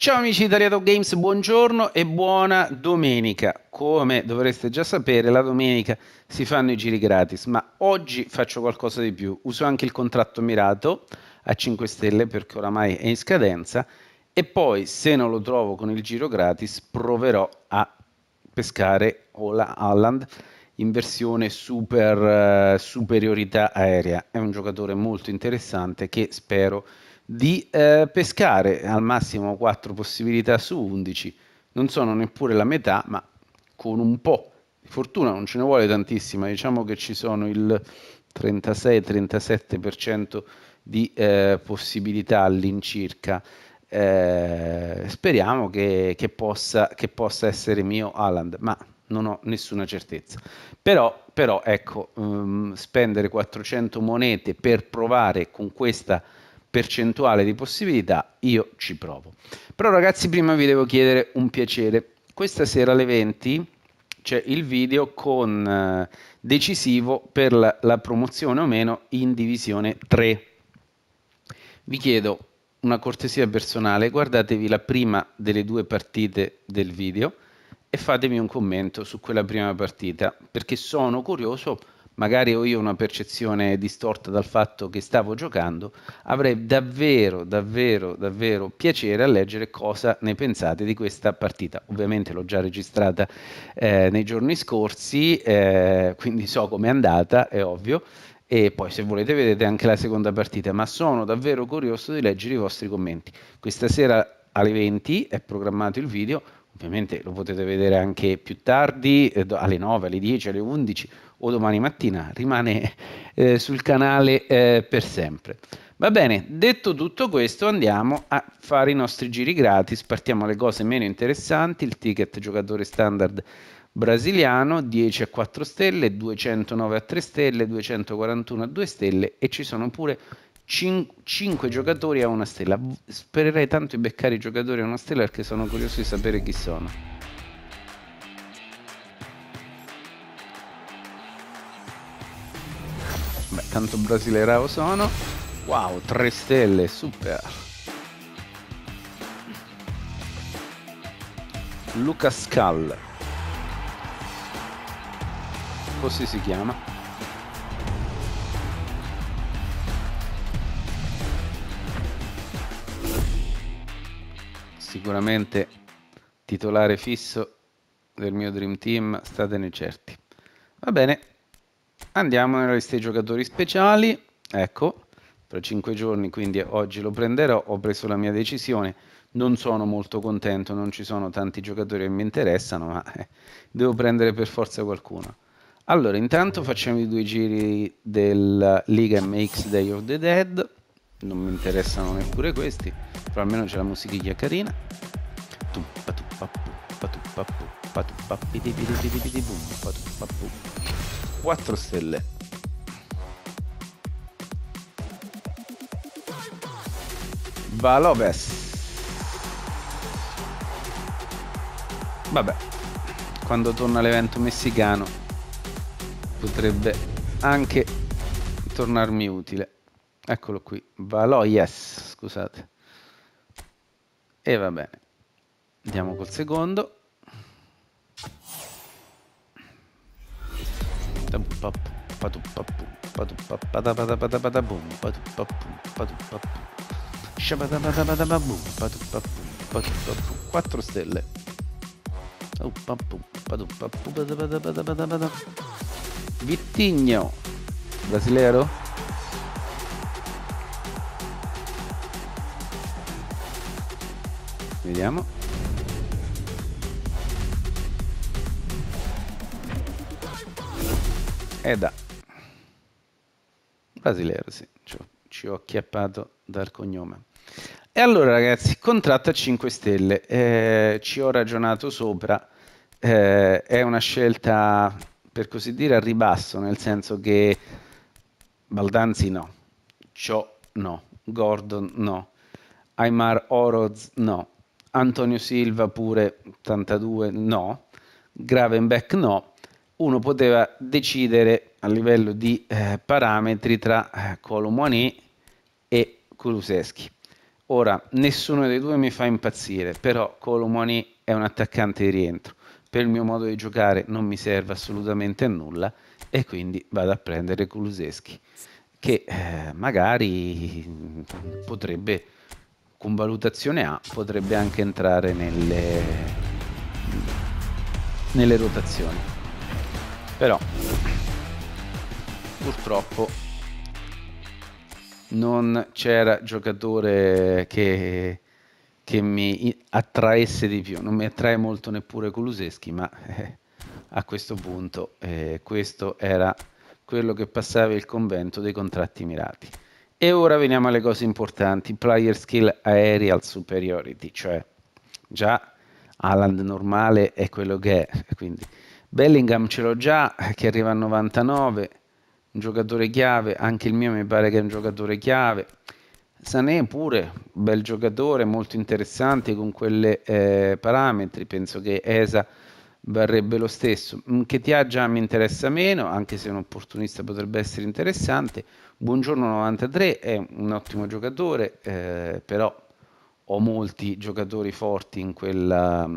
Ciao amici di Italiato Games, buongiorno e buona domenica. Come dovreste già sapere, la domenica si fanno i giri gratis, ma oggi faccio qualcosa di più. Uso anche il contratto mirato a 5 stelle perché oramai è in scadenza e poi se non lo trovo con il giro gratis proverò a pescare Ola Haaland in versione super eh, superiorità aerea. È un giocatore molto interessante che spero di eh, pescare al massimo 4 possibilità su 11, non sono neppure la metà, ma con un po' di fortuna non ce ne vuole tantissima, diciamo che ci sono il 36-37% di eh, possibilità all'incirca. Eh, speriamo che, che, possa, che, possa, essere mio Alan, ma non ho nessuna certezza. Però, però ecco, um, spendere 400 monete per provare con questa percentuale di possibilità, io ci provo. Però ragazzi, prima vi devo chiedere un piacere. Questa sera alle 20 c'è il video con eh, decisivo per la, la promozione o meno in divisione 3. Vi chiedo una cortesia personale, guardatevi la prima delle due partite del video e fatemi un commento su quella prima partita, perché sono curioso magari ho io una percezione distorta dal fatto che stavo giocando, avrei davvero, davvero, davvero piacere a leggere cosa ne pensate di questa partita. Ovviamente l'ho già registrata eh, nei giorni scorsi, eh, quindi so com'è andata, è ovvio e poi se volete vedete anche la seconda partita, ma sono davvero curioso di leggere i vostri commenti. Questa sera alle 20 è programmato il video, ovviamente lo potete vedere anche più tardi, eh, alle 9, alle 10, alle 11, o domani mattina rimane eh, sul canale eh, per sempre. Va bene, detto tutto questo andiamo a fare i nostri giri gratis, partiamo alle cose meno interessanti, il ticket giocatore standard brasiliano 10 a 4 stelle, 209 a 3 stelle, 241 a 2 stelle e ci sono pure 5 giocatori a una stella. Spererei tanto di beccare i giocatori a una stella perché sono curioso di sapere chi sono. tanto brasileirao sono. Wow, 3 stelle, super. Luca Scal. Così si chiama. Sicuramente titolare fisso del mio Dream Team, statene certi. Va bene, Andiamo nella lista dei giocatori speciali, ecco, tra cinque giorni, quindi oggi lo prenderò, ho preso la mia decisione, non sono molto contento, non ci sono tanti giocatori che mi interessano, ma eh, devo prendere per forza qualcuno. Allora, intanto facciamo i due giri del Liga MX Day of the Dead, non mi interessano neppure questi, però almeno c'è la musichiglia carina. Tum, 4 stelle. Va Vabbè, quando torna l'evento messicano potrebbe anche tornarmi utile. Eccolo qui, Valoyes, scusate. E va bene, andiamo col secondo. 4 stelle Vittigno Brasileiro Vediamo è eh, da brasileiro, sì, ci ho, ci ho acchiappato dal cognome. E allora ragazzi, contratto a 5 stelle, eh, ci ho ragionato sopra, eh, è una scelta per così dire a ribasso, nel senso che Baldanzi no, Ciò no, Gordon no, Aymar Oroz no, Antonio Silva pure 82 no, Gravenbeck no, uno poteva decidere a livello di eh, parametri tra eh, Colomboani e Kuluseschi. Ora, nessuno dei due mi fa impazzire, però Colomboani è un attaccante di rientro. Per il mio modo di giocare non mi serve assolutamente a nulla e quindi vado a prendere Kuluseschi, che eh, magari potrebbe, con valutazione A, potrebbe anche entrare nelle, nelle rotazioni. Però purtroppo non c'era giocatore che, che, mi attraesse di più, non mi attrae molto neppure Coluseschi, ma eh, a questo punto eh, questo era quello che passava il convento dei contratti mirati. E ora veniamo alle cose importanti, player skill aerial superiority, cioè già Alan normale è quello che è, quindi Bellingham ce l'ho già, che arriva a 99, un giocatore chiave, anche il mio mi pare che è un giocatore chiave. Sané pure, bel giocatore, molto interessante con quelle eh, parametri, penso che ESA varrebbe lo stesso. Mm, che ti ha già mi interessa meno, anche se un opportunista potrebbe essere interessante. Buongiorno 93 è un ottimo giocatore, eh, però ho molti giocatori forti in quella mm,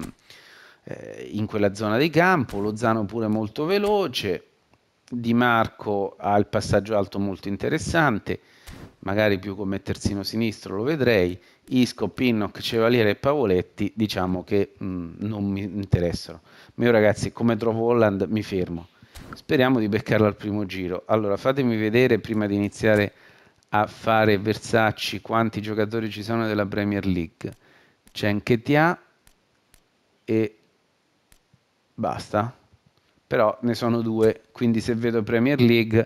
eh, in quella zona di campo, Lozano pure molto veloce, Di Marco ha il passaggio alto molto interessante, magari più come terzino sinistro lo vedrei, Isco, Pinnock, Cevaliere e Pavoletti diciamo che mh, mm, non mi interessano. Ma io ragazzi come trovo Holland mi fermo, speriamo di beccarlo al primo giro. Allora fatemi vedere prima di iniziare a fare versacci quanti giocatori ci sono della Premier League. C'è Nketia e basta. Però ne sono due, quindi se vedo Premier League,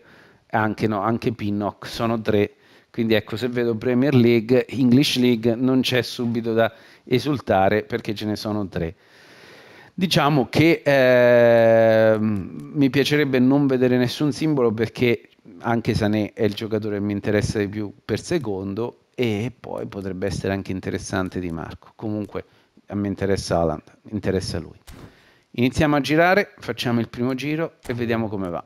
anche no, anche Pinnock, sono tre. Quindi ecco, se vedo Premier League, English League, non c'è subito da esultare perché ce ne sono tre. Diciamo che eh, mi piacerebbe non vedere nessun simbolo perché anche Sané è il giocatore che mi interessa di più per secondo e poi potrebbe essere anche interessante Di Marco. Comunque a me interessa Alan, interessa lui. Iniziamo a girare, facciamo il primo giro e vediamo come va.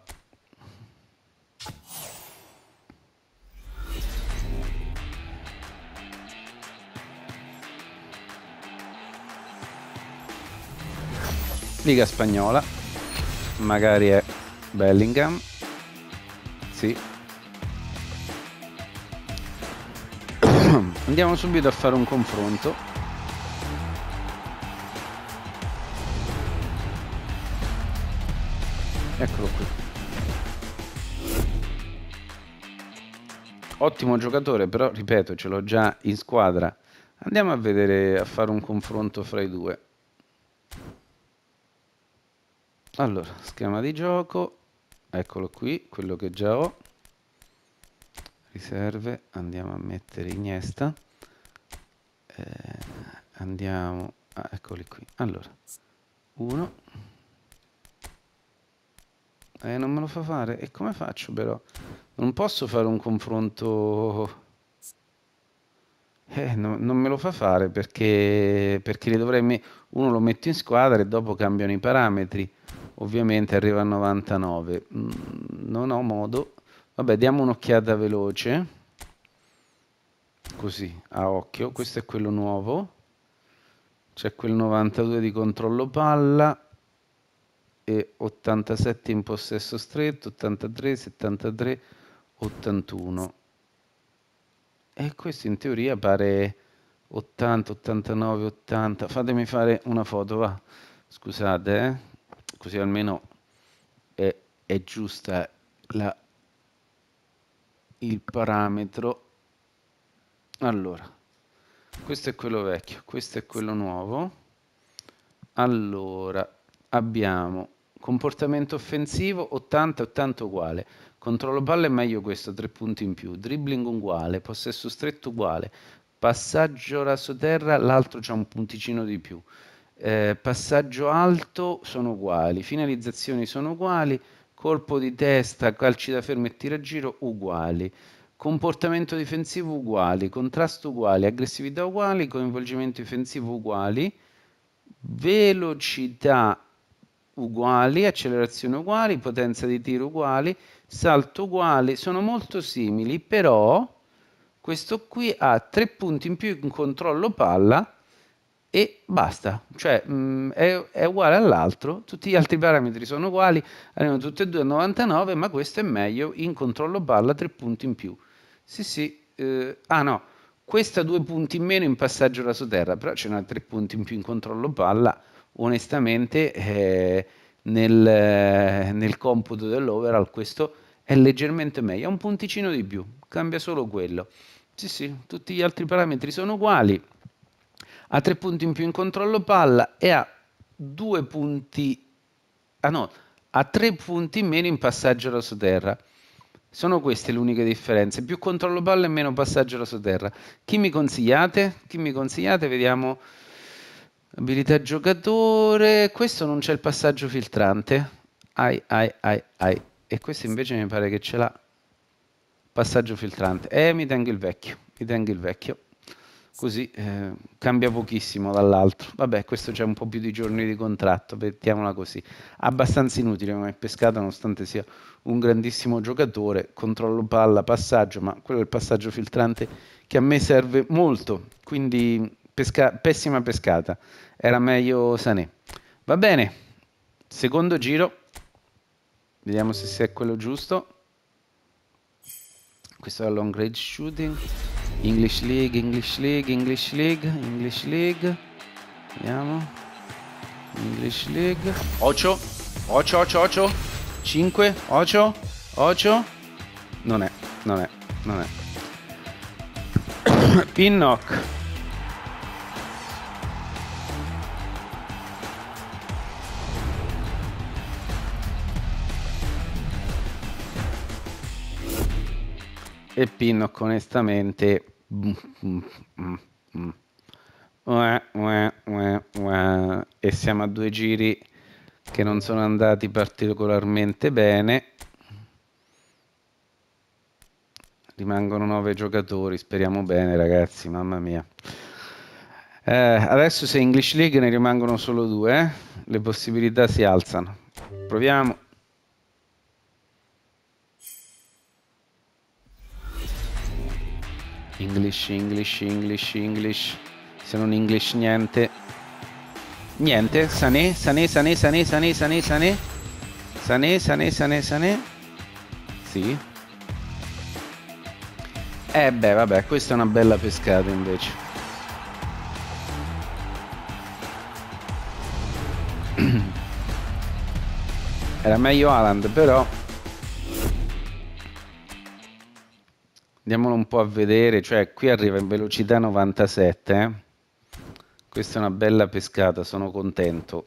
Liga spagnola, magari è Bellingham, sì. Andiamo subito a fare un confronto Eccolo qui. Ottimo giocatore, però ripeto, ce l'ho già in squadra. Andiamo a vedere, a fare un confronto fra i due. Allora, schema di gioco. Eccolo qui, quello che già ho. Riserve, andiamo a mettere Iniesta. Eh, andiamo, ah, eccoli qui. Allora, uno. Eh, non me lo fa fare. E come faccio però? Non posso fare un confronto... Eh, no, non me lo fa fare perché, perché dovrei uno lo metto in squadra e dopo cambiano i parametri. Ovviamente arriva a 99. Mm, non ho modo. Vabbè, diamo un'occhiata veloce. Così, a occhio. Questo è quello nuovo. C'è quel 92 di controllo palla e 87 in possesso stretto, 83, 73, 81. E questo in teoria pare 80, 89, 80. Fatemi fare una foto, va. Scusate, eh? così almeno è, è giusta la, il parametro. Allora, questo è quello vecchio, questo è quello nuovo. Allora, abbiamo Comportamento offensivo 80-80 uguale. Controllo palla è meglio questo, tre punti in più. Dribbling uguale, possesso stretto uguale. Passaggio raso terra, l'altro c'è un punticino di più. Eh, passaggio alto sono uguali, finalizzazioni sono uguali, colpo di testa, calci da fermo e tira a giro uguali, comportamento difensivo uguali, contrasto uguali, aggressività uguali, coinvolgimento difensivo uguali, velocità uguali, accelerazione uguali, potenza di tiro uguali, salto uguale, sono molto simili, però questo qui ha tre punti in più in controllo palla e basta, cioè mh, mm, è, è, uguale all'altro, tutti gli altri parametri sono uguali, arrivano tutti e due a 99, ma questo è meglio in controllo palla, tre punti in più. Sì, sì, eh, ah no, questa due punti in meno in passaggio terra, però ce n'ha tre punti in più in controllo palla onestamente eh, nel, eh, nel, computo dell'overall questo è leggermente meglio, è un punticino di più, cambia solo quello. Sì, sì, tutti gli altri parametri sono uguali, ha tre punti in più in controllo palla e ha 2 punti, ah no, ha 3 punti in meno in passaggio alla sotterra. Sono queste le uniche differenze, più controllo palla e meno passaggio rasoterra. Chi mi consigliate? Chi mi consigliate? Vediamo Abilità giocatore, questo non c'è il passaggio filtrante. Ai, ai, ai, ai. E questo invece mi pare che ce l'ha. Passaggio filtrante. Eh, mi tengo il vecchio. Mi tengo il vecchio. Così eh, cambia pochissimo dall'altro. Vabbè, questo c'è un po' più di giorni di contratto, mettiamola così. Abbastanza inutile come pescata, nonostante sia un grandissimo giocatore. Controllo palla, passaggio, ma quello è il passaggio filtrante che a me serve molto. Quindi pesca- pessima pescata, era meglio Sané. Va bene, secondo giro, vediamo se sia quello giusto. Questo è il long range shooting. English League, English League, English League, English League. Vediamo. English League. 8, 8, 8, 8. 5, 8, 8. Non è, non è, non è. Pinnock. e Pinnock onestamente eh, eh, eh, e siamo a due giri che non sono andati particolarmente bene rimangono nove giocatori speriamo bene ragazzi mamma mia eh, adesso se English League ne rimangono solo due eh? le possibilità si alzano proviamo English, English, English, English. Se non English niente. Niente, Sané, Sané, Sané, Sané, Sané, Sané, Sané. Sané, Sané, Sané, Sané. Sì. Eh beh, vabbè, questa è una bella pescata invece. Era meglio Aland, però andiamolo un po' a vedere, cioè qui arriva in velocità 97, eh? questa è una bella pescata, sono contento,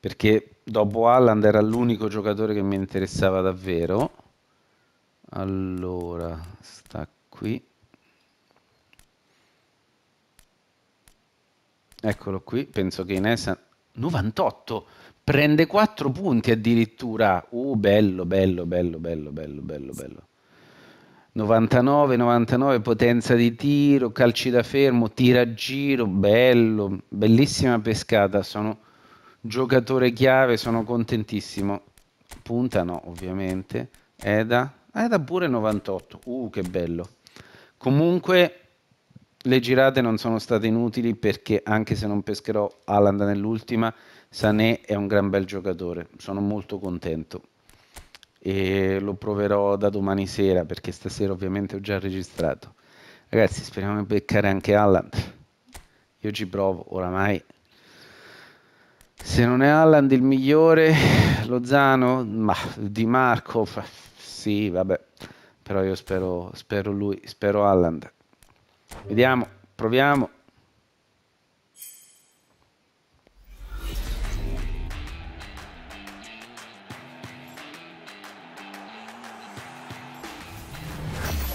perché dopo Alland era l'unico giocatore che mi interessava davvero, allora sta qui, eccolo qui, penso che in essa 98, prende 4 punti addirittura, uh bello, bello, bello, bello, bello, bello, bello. 99, 99 potenza di tiro, calci da fermo, tira a giro, bello, bellissima pescata, sono giocatore chiave, sono contentissimo. Punta no, ovviamente. Eda, Eda pure 98, uh che bello. Comunque le girate non sono state inutili perché anche se non pescherò Alan nell'ultima, Sané è un gran bel giocatore, sono molto contento e lo proverò da domani sera perché stasera ovviamente ho già registrato. Ragazzi, speriamo di beccare anche Alland Io ci provo, oramai. Se non è Alland il migliore, Lozano, ma Di Marco, sì, vabbè. Però io spero, spero lui, spero Allan. Vediamo, proviamo.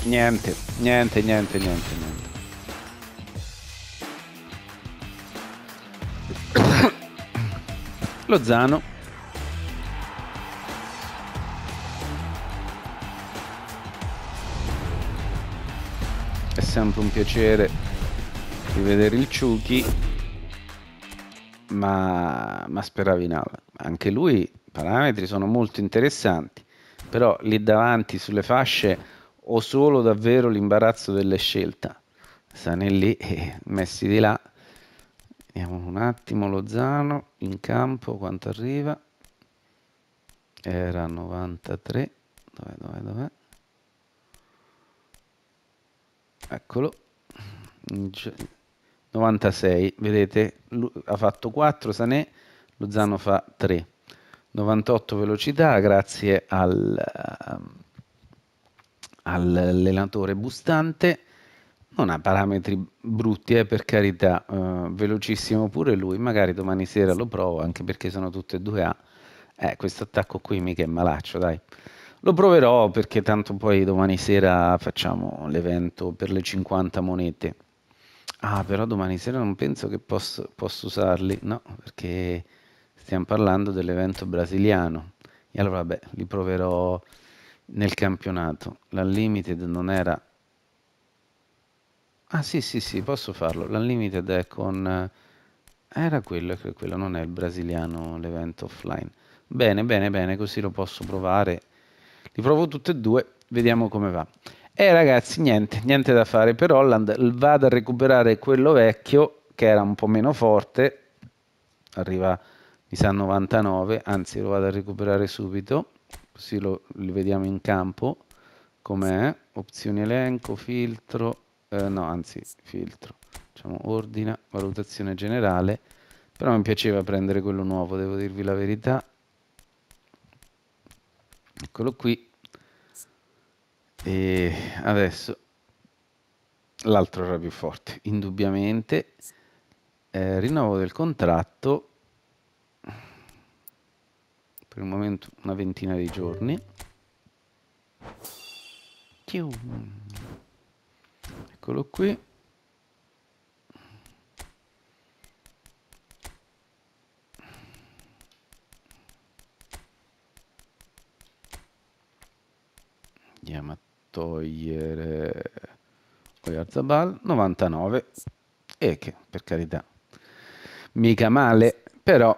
Niente, niente, niente, niente, niente. Zano. È sempre un piacere rivedere il Ciuchi, ma, ma speravi in aula. Anche lui, i parametri sono molto interessanti, però lì davanti sulle fasce o solo davvero l'imbarazzo delle scelte Sanelli eh, messi di là. Vediamo un attimo Lozano in campo quanto arriva. Era 93. Dov'è, dov'è, dov'è? Eccolo. 96, vedete, ha fatto 4 Sanè, Lozano fa 3. 98 velocità grazie al, um, all'allenatore Bustante. Non ha parametri brutti, eh, per carità, eh, velocissimo pure lui, magari domani sera lo provo, anche perché sono tutte e due A. Eh, questo attacco qui mica è malaccio, dai. Lo proverò perché tanto poi domani sera facciamo l'evento per le 50 monete. Ah, però domani sera non penso che posso, posso usarli, no, perché stiamo parlando dell'evento brasiliano. E allora, vabbè, li proverò nel campionato. L'unlimited non era... Ah sì, sì, sì, posso farlo. L'unlimited è con... Era quello, quello, non è il brasiliano l'evento offline. Bene, bene, bene, così lo posso provare. Li provo tutti e due, vediamo come va. E eh, ragazzi, niente, niente da fare per Holland. Vado a recuperare quello vecchio, che era un po' meno forte. Arriva, mi sa, 99, anzi lo vado a recuperare subito così lo, li vediamo in campo com'è, opzioni elenco, filtro, eh, no anzi filtro, diciamo ordina, valutazione generale, però mi piaceva prendere quello nuovo, devo dirvi la verità, eccolo qui, e adesso l'altro era più forte, indubbiamente, eh, rinnovo del contratto, per il momento una ventina di giorni eccolo qui andiamo a togliere Oyarzabal 99 e che per carità mica male però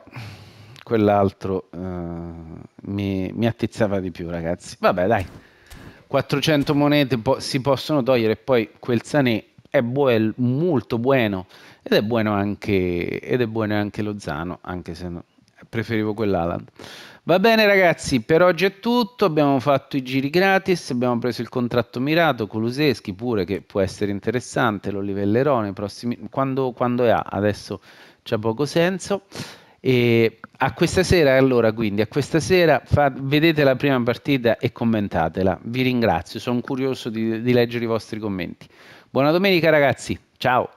quell'altro eh, mi, mi, attizzava di più, ragazzi. Vabbè, dai, 400 monete po- si possono togliere. Poi quel Sané è buel, molto buono ed è buono anche, ed è buono anche lo Zano, anche se no, preferivo quell'Alan. Va bene ragazzi, per oggi è tutto, abbiamo fatto i giri gratis, abbiamo preso il contratto mirato, Coluseschi pure che può essere interessante, lo livellerò nei prossimi... quando, quando è A, adesso c'è poco senso. E a questa sera, allora, quindi, a questa sera fa, vedete la prima partita e commentatela. Vi ringrazio, sono curioso di, di leggere i vostri commenti. Buona domenica ragazzi, ciao!